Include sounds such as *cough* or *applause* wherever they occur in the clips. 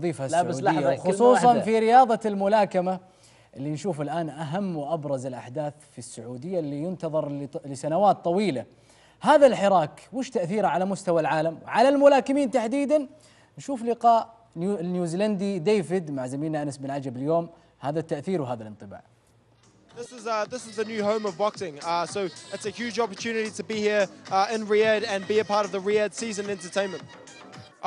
الوظيفة السعودية خصوصا في رياضة الملاكمة اللي نشوف الآن أهم وأبرز الأحداث في السعودية اللي ينتظر لسنوات طويلة هذا الحراك وش تأثيره على مستوى العالم على الملاكمين تحديدا نشوف لقاء النيوزيلندي ديفيد مع زميلنا أنس بن عجب اليوم هذا التأثير وهذا الانطباع This is uh, this is the new home of boxing, uh, so it's a huge opportunity to be here uh, in Riyadh and be a part of the Riyadh season entertainment.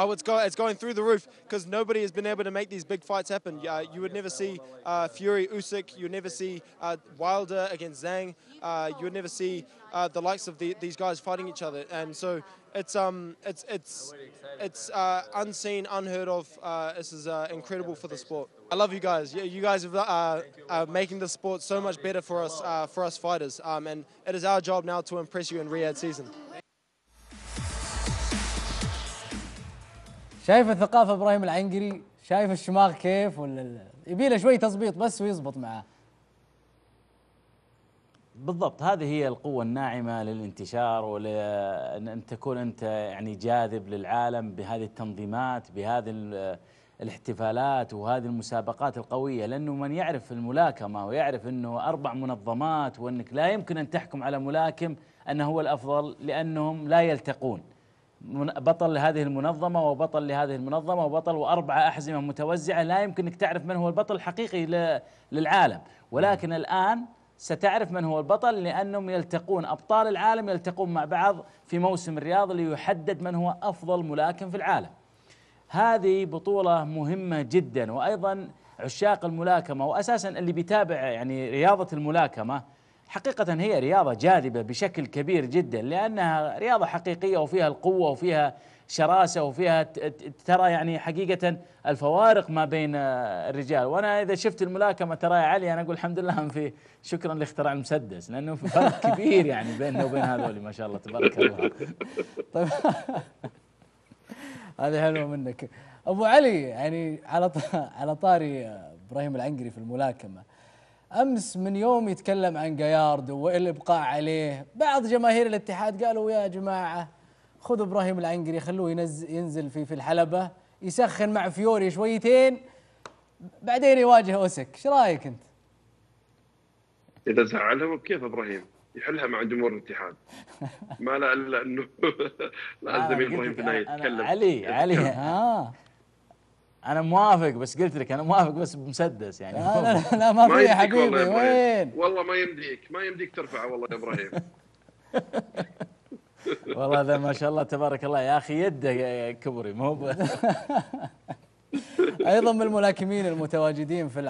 Oh, it's, go it's going through the roof because nobody has been able to make these big fights happen. Uh, you would never see uh, Fury Usyk. You would never see uh, Wilder against Zhang. Uh, you would never see uh, the likes of the, these guys fighting each other. And so it's um it's it's it's uh, unseen, unheard of. this is incredible for the sport. I love you guys. You guys are making the sport so much better for us for us fighters. Um, and it is our job now to impress you in Riyadh season. شايف الثقافه ابراهيم العنقري شايف الشماغ كيف ولا يبي له شوي تظبيط بس ويزبط معاه بالضبط هذه هي القوة الناعمة للانتشار ولأن تكون أنت يعني جاذب للعالم بهذه التنظيمات بهذه الاحتفالات وهذه المسابقات القوية لأنه من يعرف الملاكمة ويعرف أنه أربع منظمات وأنك لا يمكن أن تحكم على ملاكم أنه هو الأفضل لأنهم لا يلتقون بطل لهذه المنظمة وبطل لهذه المنظمة وبطل وأربعة أحزمة متوزعة لا يمكنك تعرف من هو البطل الحقيقي للعالم ولكن الآن ستعرف من هو البطل لأنهم يلتقون أبطال العالم يلتقون مع بعض في موسم الرياض ليحدد من هو أفضل ملاكم في العالم هذه بطولة مهمة جدا وأيضا عشاق الملاكمة وأساسا اللي بيتابع يعني رياضة الملاكمة حقيقة هي رياضة جاذبة بشكل كبير جدا لأنها رياضة حقيقية وفيها القوة وفيها شراسة وفيها ترى يعني حقيقة الفوارق ما بين آه، الرجال وأنا إذا شفت الملاكمة ترى يا علي أنا أقول الحمد لله في شكرا لاختراع المسدس لأنه في فرق *laughs* كبير يعني بيننا وبين هذول ما شاء الله تبارك الله *laughs* طيب *laughs* هذه حلوة منك أبو علي يعني على على طاري إبراهيم العنقري في الملاكمة امس من يوم يتكلم عن جاياردو والابقاء عليه بعض جماهير الاتحاد قالوا يا جماعه خذوا ابراهيم العنقري خلوه ينزل في في الحلبه يسخن مع فيوري شويتين بعدين يواجه اوسك ايش رايك انت اذا زعلهم كيف ابراهيم يحلها مع جمهور الاتحاد ما لا الا انه *laughs* لازم آه، ابراهيم النهايه يتكلم علي علي ها آه. انا موافق بس قلت لك انا موافق بس بمسدس يعني لا لا, *laughs* لا ما في حبيبي والله وين والله ما يمديك ما يمديك ترفعه والله يا ابراهيم *laughs* والله ذا ما شاء الله تبارك الله يا اخي يده كبري مو *laughs* ايضا من الملاكمين المتواجدين في العالم